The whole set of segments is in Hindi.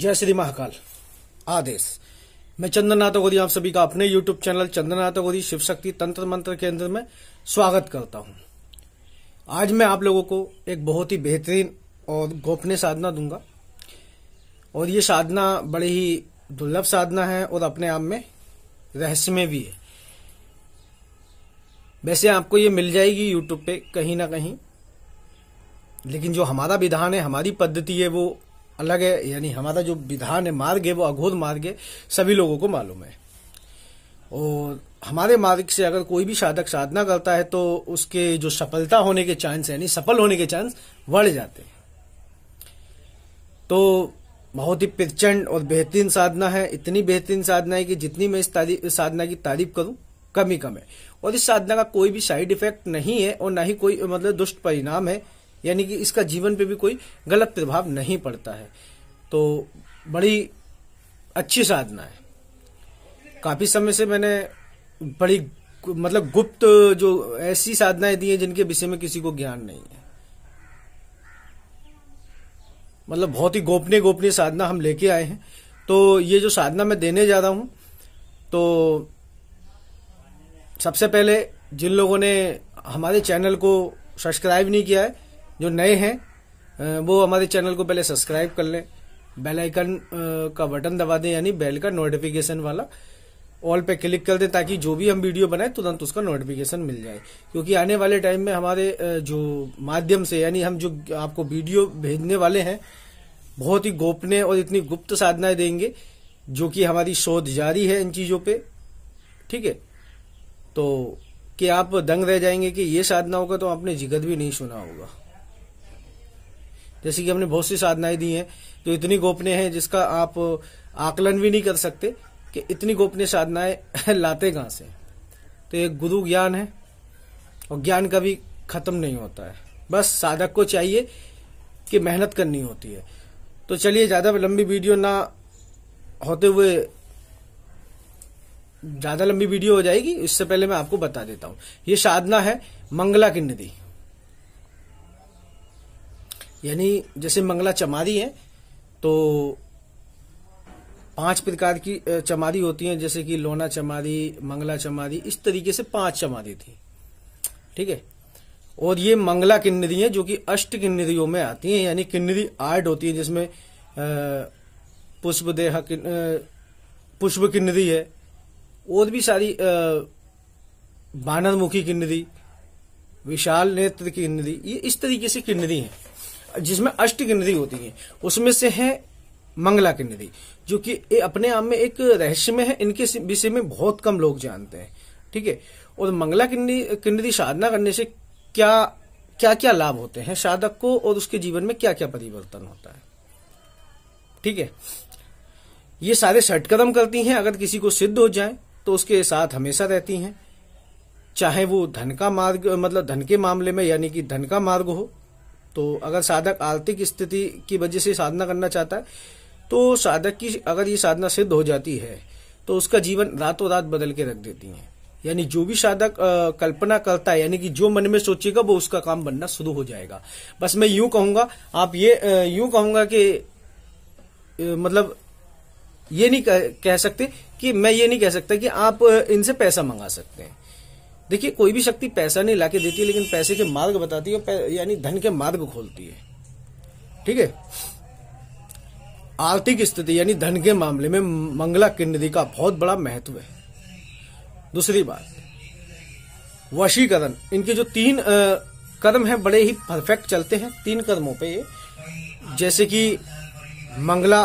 जय श्री महाकाल आदेश मैं चंद्रनाथ गोदी आप सभी का अपने यूट्यूब चैनल चंद्रनाथ गोदी शिव शक्ति तंत्र मंत्र अंदर में स्वागत करता हूं आज मैं आप लोगों को एक बहुत ही बेहतरीन और गोपनीय साधना दूंगा और ये साधना बड़ी ही दुर्लभ साधना है और अपने आप में रहस्यमय भी है वैसे आपको ये मिल जाएगी यूट्यूब पे कहीं ना कहीं लेकिन जो हमारा विधान है हमारी पद्धति है वो अलग है यानी हमारा जो विधान है मार्ग है वो अघोर मार्ग है सभी लोगों को मालूम है और हमारे मार्ग से अगर कोई भी साधक साधना करता है तो उसके जो सफलता होने के चांस यानी सफल होने के चांस बढ़ जाते हैं तो बहुत ही प्रचंड और बेहतरीन साधना है इतनी बेहतरीन साधना है कि जितनी मैं इस साधना की तारीफ करूं कम ही कम है और इस साधना का कोई भी साइड इफेक्ट नहीं है और ना ही कोई मतलब दुष्ट परिणाम है यानी कि इसका जीवन पे भी कोई गलत प्रभाव नहीं पड़ता है तो बड़ी अच्छी साधना है काफी समय से मैंने बड़ी मतलब गुप्त जो ऐसी साधनाएं दी हैं जिनके विषय में किसी को ज्ञान नहीं है मतलब बहुत ही गोपनीय गोपनीय साधना हम लेके आए हैं तो ये जो साधना मैं देने जा रहा हूं तो सबसे पहले जिन लोगों ने हमारे चैनल को सब्सक्राइब नहीं किया है जो नए हैं वो हमारे चैनल को पहले सब्सक्राइब कर लें बेल आइकन का बटन दबा दें यानी बेल का नोटिफिकेशन वाला ऑल पे क्लिक कर दें ताकि जो भी हम वीडियो बनाए तुरंत उसका नोटिफिकेशन मिल जाए क्योंकि आने वाले टाइम में हमारे जो माध्यम से यानी हम जो आपको वीडियो भेजने वाले हैं बहुत ही गोपनीय और इतनी गुप्त साधनाएं देंगे जो कि हमारी शोध जारी है इन चीजों पे ठीक है तो कि आप दंग रह जाएंगे कि ये साधना होगा तो आपने जिगत भी नहीं सुना होगा जैसे कि हमने बहुत सी साधनाएं दी हैं जो इतनी गोपनीय है जिसका आप आकलन भी नहीं कर सकते कि इतनी गोपनीय साधनाएं लाते कहां से तो एक गुरु ज्ञान है और ज्ञान कभी खत्म नहीं होता है बस साधक को चाहिए कि मेहनत करनी होती है तो चलिए ज़्यादा लंबी वीडियो ना होते हुए ज़्यादा लंबी वीडियो हो जाएगी इससे पहले मैं आपको बता देता हूं ये साधना है मंगला की नदी यानी जैसे मंगला चमारी है तो पांच प्रकार की चमारी होती हैं जैसे कि लोना चमारी मंगला चमारी इस तरीके से पांच चमारी थी ठीक है और ये मंगला किन्नरी है जो कि अष्ट किन्नरियों में आती है यानी किन्नरी आर्ट होती है जिसमें पुष्प देह पुष्प किन्नरी है और भी सारी बानरमुखी किन्नरी विशाल नेत्र किन्नरी ये इस तरीके से किन्नरी है जिसमें अष्ट की होती है उसमें से है मंगला की नदी जो कि अपने आप में एक रहस्य में है इनके विषय में बहुत कम लोग जानते हैं ठीक है और मंगला की नदी साधना करने से क्या क्या क्या लाभ होते हैं साधक को और उसके जीवन में क्या क्या परिवर्तन होता है ठीक है ये सारे सट कदम करती हैं अगर किसी को सिद्ध हो जाए तो उसके साथ हमेशा रहती हैं चाहे वो धन का मार्ग मतलब धन के मामले में यानी कि धन का मार्ग हो तो अगर साधक आर्थिक स्थिति की वजह से साधना करना चाहता है तो साधक की अगर ये साधना सिद्ध हो जाती है तो उसका जीवन रातों रात बदल के रख देती है यानी जो भी साधक कल्पना करता है यानी कि जो मन में सोचेगा वो उसका काम बनना शुरू हो जाएगा बस मैं यूं कहूंगा आप ये यूं कहूंगा कि मतलब ये नहीं कह, कह सकते कि मैं ये नहीं कह सकता कि आप इनसे पैसा मंगा सकते हैं देखिए कोई भी शक्ति पैसा नहीं लाके देती है लेकिन पैसे के मार्ग बताती है यानी धन के मार्ग खोलती है ठीक है आर्थिक स्थिति यानी धन के मामले में मंगला किन्नदी का बहुत बड़ा महत्व है दूसरी बात वशीकरण इनके जो तीन आ, कर्म है बड़े ही परफेक्ट चलते हैं तीन कदमों पे जैसे कि मंगला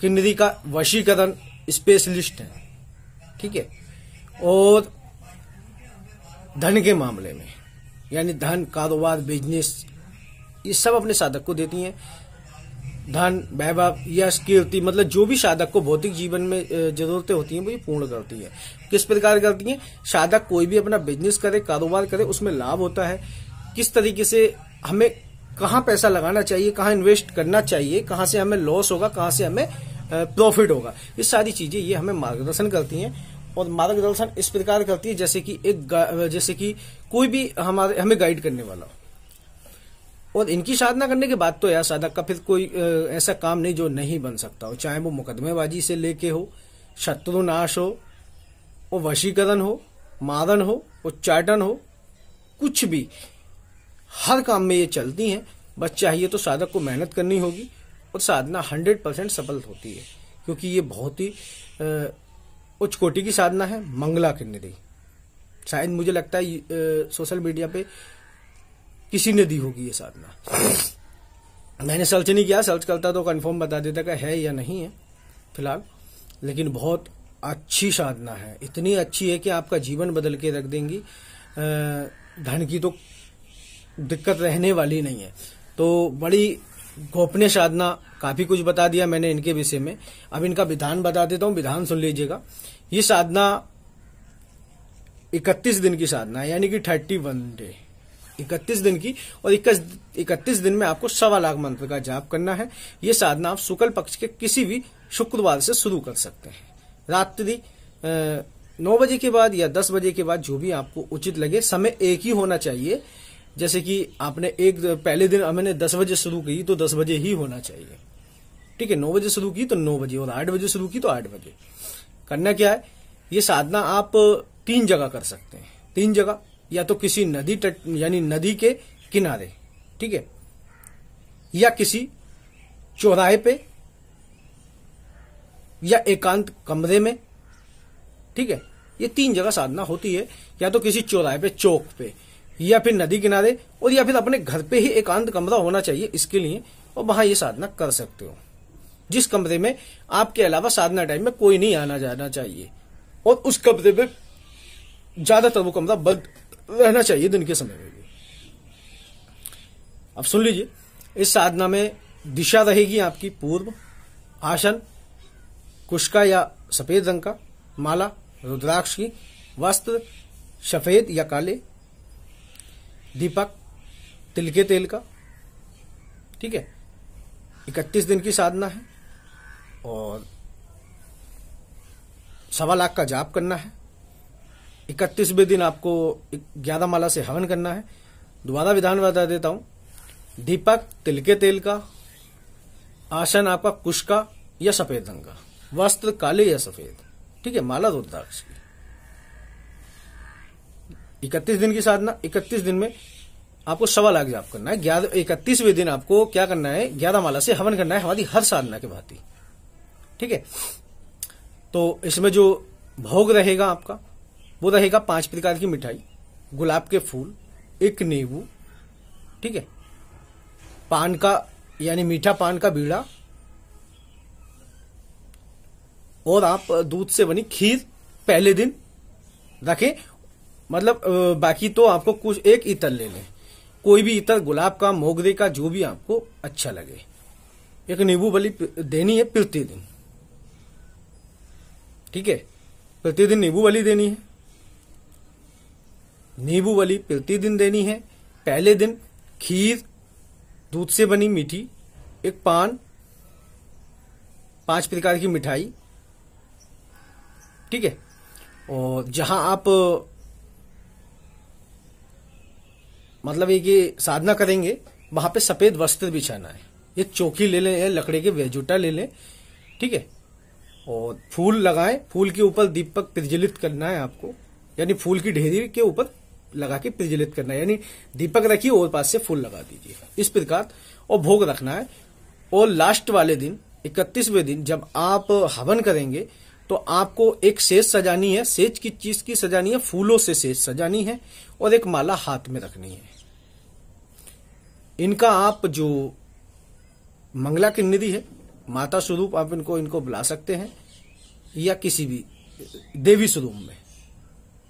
किन्नरी का वशीकरण स्पेशलिस्ट है ठीक है और धन के मामले में यानी धन कारोबार बिजनेस ये सब अपने साधक को देती हैं धन वैभव यश कीर्ति मतलब जो भी साधक को भौतिक जीवन में जरूरतें होती हैं वो ये पूर्ण करती है किस प्रकार करती हैं साधक कोई भी अपना बिजनेस करे कारोबार करे उसमें लाभ होता है किस तरीके से हमें कहाँ पैसा लगाना चाहिए कहाँ इन्वेस्ट करना चाहिए कहाँ से हमें लॉस होगा कहाँ से हमें प्रॉफिट होगा ये सारी चीजें ये हमें मार्गदर्शन करती हैं और मार्गदर्शन दर्शन इस प्रकार करती है जैसे कि एक जैसे कि कोई भी हमारे हमें गाइड करने वाला हो और इनकी साधना करने के बाद तो यार साधक का फिर कोई ऐसा काम नहीं जो नहीं बन सकता हो चाहे वो मुकदमेबाजी से लेके हो शत्रुनाश हो वो वशीकरण हो मादन हो उच्चाटन हो कुछ भी हर काम में ये चलती हैं बस चाहिए तो साधक को मेहनत करनी होगी और साधना हंड्रेड परसेंट सफल होती है क्योंकि ये बहुत ही उच्च कोटि की साधना है मंगला निधि शायद मुझे लगता है सोशल मीडिया पे किसी ने दी होगी ये साधना मैंने सर्च नहीं किया सर्च करता तो कंफर्म बता देता का है या नहीं है फिलहाल लेकिन बहुत अच्छी साधना है इतनी अच्छी है कि आपका जीवन बदल के रख देंगी धन की तो दिक्कत रहने वाली नहीं है तो बड़ी गोपनीय साधना काफी कुछ बता दिया मैंने इनके विषय में अब इनका विधान बता देता हूँ विधान सुन लीजिएगा ये साधना इकतीस दिन की साधना यानी कि थर्टी वन डे इकतीस दिन की और इकतीस दिन में आपको सवा लाख मंत्र का जाप करना है ये साधना आप शुक्ल पक्ष के किसी भी शुक्रवार से शुरू कर सकते हैं रात्रि नौ बजे के बाद या दस बजे के बाद जो भी आपको उचित लगे समय एक ही होना चाहिए जैसे कि आपने एक पहले दिन मैंने दस बजे शुरू की तो दस बजे ही होना चाहिए ठीक है नौ बजे शुरू की तो नौ बजे और आठ बजे शुरू की तो आठ बजे करना क्या है ये साधना आप तीन जगह कर सकते हैं तीन जगह या तो किसी नदी तट यानी नदी के किनारे ठीक है या किसी चौराहे पे या एकांत कमरे में ठीक है ये तीन जगह साधना होती है या तो किसी चौराहे पे चौक पे या फिर नदी किनारे और या फिर अपने घर पे ही एकांत कमरा होना चाहिए इसके लिए और वहां ये साधना कर सकते हो जिस कमरे में आपके अलावा साधना टाइम में कोई नहीं आना जाना चाहिए और उस कमरे में ज्यादातर वो कमरा बंद रहना चाहिए दिन के समय में भी अब सुन लीजिए इस साधना में दिशा रहेगी आपकी पूर्व आसन कुशका या सफेद रंग का माला रुद्राक्ष की वस्त्र सफेद या काले दीपक तिल के तेल का ठीक है इकतीस दिन की साधना है और सवा लाख का जाप करना है इकतीसवें दिन आपको ग्यारह माला से हवन करना है दोबारा विधान बता देता हूं दीपक तिल के तेल का आसन आपका कुश का या सफेद रंग का वस्त्र काले या सफेद ठीक है माला रुद्राक्ष की इकतीस दिन की साधना इकतीस दिन में आपको सवा लाख जाप करना है इकतीसवें दिन आपको क्या करना है ग्यारह माला से हवन करना है हमारी हर साधना के भांति ठीक है तो इसमें जो भोग रहेगा आपका वो रहेगा पांच प्रकार की मिठाई गुलाब के फूल एक नींबू ठीक है पान का यानी मीठा पान का बीड़ा और आप दूध से बनी खीर पहले दिन रखें मतलब बाकी तो आपको कुछ एक इतर ले लें कोई भी इतर गुलाब का मोगरे का जो भी आपको अच्छा लगे एक नींबू बली देनी है प्रतिदिन ठीक है प्रतिदिन नींबू बली देनी है नींबू बली प्रतिदिन देनी है पहले दिन खीर दूध से बनी मीठी एक पान पांच प्रकार की मिठाई ठीक है और जहां आप मतलब ये कि साधना करेंगे वहां पे सफेद वस्त्र बिछाना है ये चौकी ले लें लकड़ी के वेजूटा ले लें ठीक है और फूल लगाएं फूल के ऊपर दीपक प्रज्वलित करना है आपको यानी फूल की ढेरी के ऊपर लगा के प्रज्वलित करना है यानी दीपक रखिए और पास से फूल लगा दीजिए इस प्रकार और भोग रखना है और लास्ट वाले दिन इकतीसवें दिन जब आप हवन करेंगे तो आपको एक सेज सजानी है सेज की चीज की सजानी है फूलों से सेज सजानी है और एक माला हाथ में रखनी है इनका आप जो मंगला की निधि है माता स्वरूप आप इनको इनको बुला सकते हैं या किसी भी देवी स्वरूप में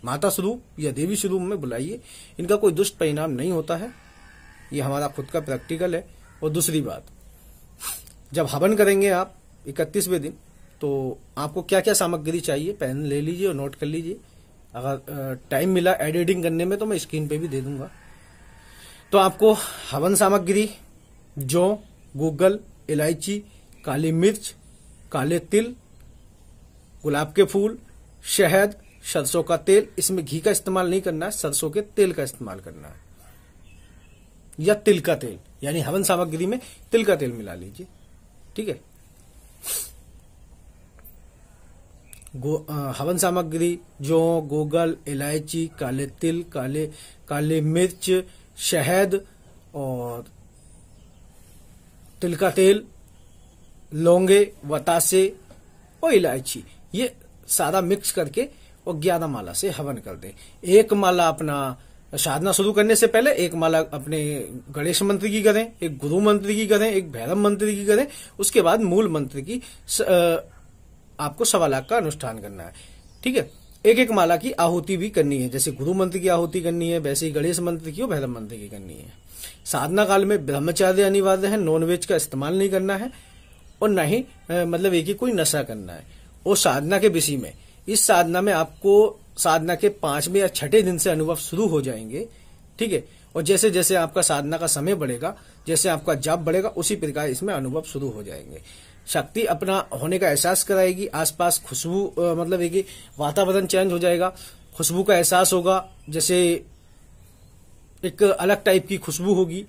माता स्वरूप या देवी स्वरूप में बुलाइए इनका कोई दुष्ट परिणाम नहीं होता है ये हमारा खुद का प्रैक्टिकल है और दूसरी बात जब हवन करेंगे आप इकतीसवें दिन तो आपको क्या क्या सामग्री चाहिए पेन ले लीजिए और नोट कर लीजिए अगर टाइम मिला एडिटिंग करने में तो मैं स्क्रीन पे भी दे दूंगा तो आपको हवन सामग्री जौ गूगल इलायची काली मिर्च काले तिल गुलाब के फूल शहद सरसों का तेल इसमें घी का इस्तेमाल नहीं करना है सरसों के तेल का इस्तेमाल करना है या तिल का तेल यानी हवन सामग्री में तिल का तेल मिला लीजिए ठीक है हवन सामग्री जो गोगल इलायची काले तिल काले काले मिर्च शहद और तिल का तेल लौंगे वतासे और इलायची ये सारा मिक्स करके और ग्यारह माला से हवन कर दें एक माला अपना साधना शुरू करने से पहले एक माला अपने गणेश मंत्र की करें एक गुरु मंत्र की करें एक भैरव मंत्र की करें उसके बाद मूल मंत्र की आपको सवा लाख का अनुष्ठान करना है ठीक है एक एक माला की आहुति भी करनी है जैसे गुरु मंत्र की आहुति करनी है वैसे ही गणेश मंत्र की और भैरव मंत्र की करनी है साधना काल में ब्रह्मचार्य अनिवार्य है नॉनवेज का इस्तेमाल नहीं करना है और न ही मतलब एक ही कोई नशा करना है और साधना के विषय में इस साधना में आपको साधना के पांचवें या छठे दिन से अनुभव शुरू हो जाएंगे ठीक है और जैसे जैसे आपका साधना का समय बढ़ेगा जैसे आपका जाप बढ़ेगा उसी प्रकार इसमें अनुभव शुरू हो जाएंगे शक्ति अपना होने का एहसास कराएगी आसपास खुशबू मतलब है कि वातावरण चेंज हो जाएगा खुशबू का एहसास होगा जैसे एक अलग टाइप की खुशबू होगी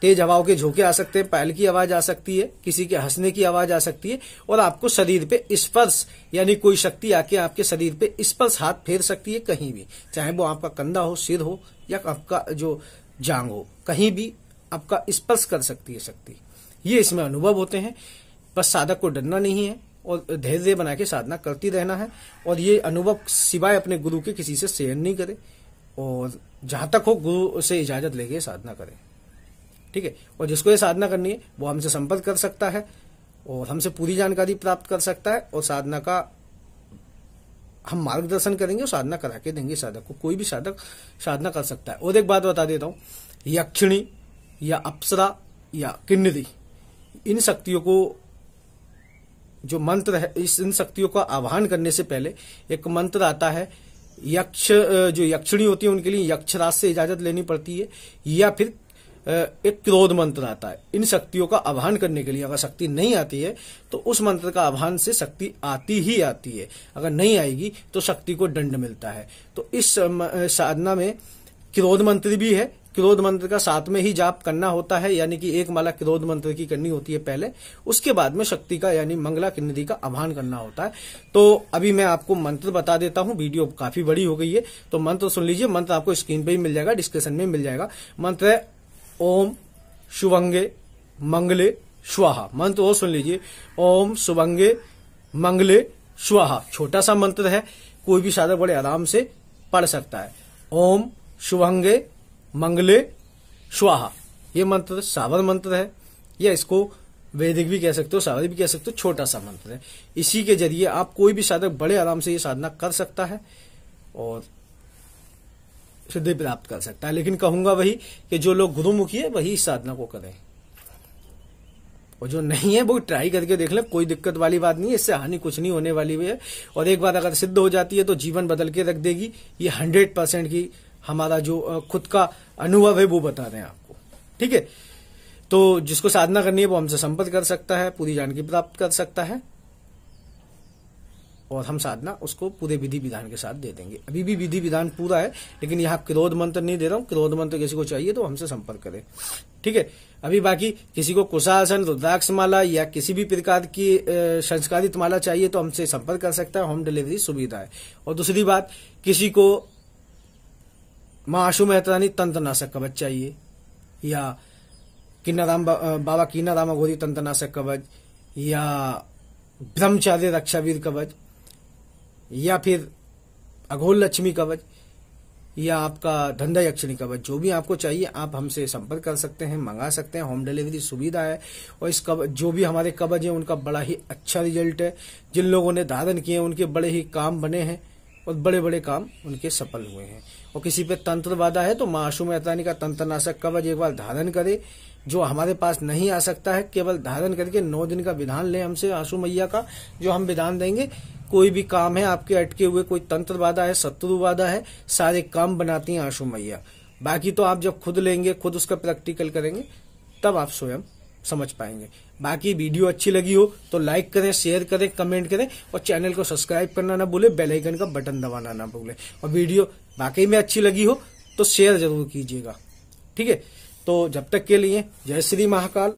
तेज हवाओं के झोंके आ सकते हैं पायल की आवाज आ सकती है किसी के हंसने की आवाज आ सकती है और आपको शरीर पे स्पर्श यानी कोई शक्ति आके आपके शरीर पे स्पर्श हाथ फेर सकती है कहीं भी चाहे वो आपका कंधा हो सिर हो या आपका जो जांग हो कहीं भी आपका स्पर्श कर सकती है शक्ति ये इसमें अनुभव होते हैं बस साधक को डरना नहीं है और धैर्य बना के साधना करती रहना है और ये अनुभव सिवाय अपने गुरु के किसी से शेयर नहीं करे और जहां तक हो गुरु से इजाजत लेके साधना करें ठीक है और जिसको ये साधना करनी है वो हमसे संपर्क कर सकता है और हमसे पूरी जानकारी प्राप्त कर सकता है और साधना का हम मार्गदर्शन करेंगे और साधना करा के देंगे साधक को कोई भी साधक साधना कर सकता है और एक बात बता देता हूँ यक्षिणी या अप्सरा या किन्नरी इन शक्तियों को जो मंत्र है इस इन शक्तियों का आह्वान करने से पहले एक मंत्र आता है यक्ष जो यक्षिणी होती है उनके लिए यक्षराज से इजाजत लेनी पड़ती है या फिर एक क्रोध मंत्र आता है इन शक्तियों का आह्वान करने के लिए अगर शक्ति नहीं आती है तो उस मंत्र का आह्वान से शक्ति आती ही आती है अगर नहीं आएगी तो शक्ति को दंड मिलता है तो इस साधना में क्रोध मंत्र भी है क्रोध मंत्र का साथ में ही जाप करना होता है यानी कि एक माला क्रोध मंत्र की करनी होती है पहले उसके बाद में शक्ति का यानी मंगला नदी का आह्वान करना होता है तो अभी मैं आपको मंत्र बता देता हूं वीडियो काफी बड़ी हो गई है तो मंत्र सुन लीजिए मंत्र आपको स्क्रीन पे ही मिल जाएगा डिस्क्रिप्शन में मिल जाएगा मंत्र है ओम शुभंगे मंगले स्वाहा मंत्र वो सुन लीजिए ओम शुभंगे मंगले स्वाहा छोटा सा मंत्र है कोई भी साधक बड़े आराम से पढ़ सकता है ओम शुभंगे मंगले स्वाहा ये मंत्र सावर मंत्र है या इसको वैदिक भी कह सकते हो सावर भी कह सकते हो छोटा सा मंत्र है इसी के जरिए आप कोई भी साधक बड़े आराम से ये साधना कर सकता है और सिद्धि प्राप्त कर सकता है लेकिन कहूंगा वही कि जो लोग गुरुमुखी है वही इस साधना को करें और जो नहीं है वो ट्राई करके देख लें कोई दिक्कत वाली बात नहीं है इससे हानि कुछ नहीं होने वाली है और एक बात अगर सिद्ध हो जाती है तो जीवन बदल के रख देगी ये हंड्रेड परसेंट की हमारा जो खुद का अनुभव है वो बता रहे हैं आपको ठीक है तो जिसको साधना करनी है वो हमसे संपर्क कर सकता है पूरी जानकारी प्राप्त कर सकता है और हम साधना उसको पूरे विधि विधान के साथ दे देंगे अभी भी विधि विधान पूरा है लेकिन यहाँ क्रोध मंत्र नहीं दे रहा हूँ क्रोध मंत्र किसी को चाहिए तो हमसे संपर्क करें ठीक है अभी बाकी किसी को कुशासन रुद्राक्ष माला या किसी भी प्रकार की संस्कारित माला चाहिए तो हमसे संपर्क कर सकता है होम डिलीवरी सुविधा है और दूसरी बात किसी को माशु मेहता तो नहीं तंत्रनाशक कवच चाहिए या किन्नाराम बा, बाबा किन्नाराम अघोरी तंत्रनाशक कवच या ब्रह्मचार्य रक्षावीर कवच या फिर अघोल लक्ष्मी कवच या आपका धंधा यक्षिणी कवच जो भी आपको चाहिए आप हमसे संपर्क कर सकते हैं मंगा सकते हैं होम डिलीवरी सुविधा है और इस कवच जो भी हमारे कवच है उनका बड़ा ही अच्छा रिजल्ट है जिन लोगों ने धारण किए उनके बड़े ही काम बने हैं और बड़े बड़े काम उनके सफल हुए हैं और किसी पे तंत्र वादा है तो माँ अतानी का तंत्रनाशक कवच एक बार धारण करे जो हमारे पास नहीं आ सकता है केवल धारण करके नौ दिन का विधान ले हमसे आंसू मैया का जो हम विधान देंगे कोई भी काम है आपके अटके हुए कोई तंत्र वादा है शत्रु वादा है सारे काम बनाती हैं आंसू मैया बाकी तो आप जब खुद लेंगे खुद उसका प्रैक्टिकल करेंगे तब आप स्वयं समझ पाएंगे बाकी वीडियो अच्छी लगी हो तो लाइक करें शेयर करें कमेंट करें और चैनल को सब्सक्राइब करना ना भूले बेलाइकन का बटन दबाना ना भूले और वीडियो बाकी में अच्छी लगी हो तो शेयर जरूर कीजिएगा ठीक है तो जब तक के लिए जय श्री महाकाल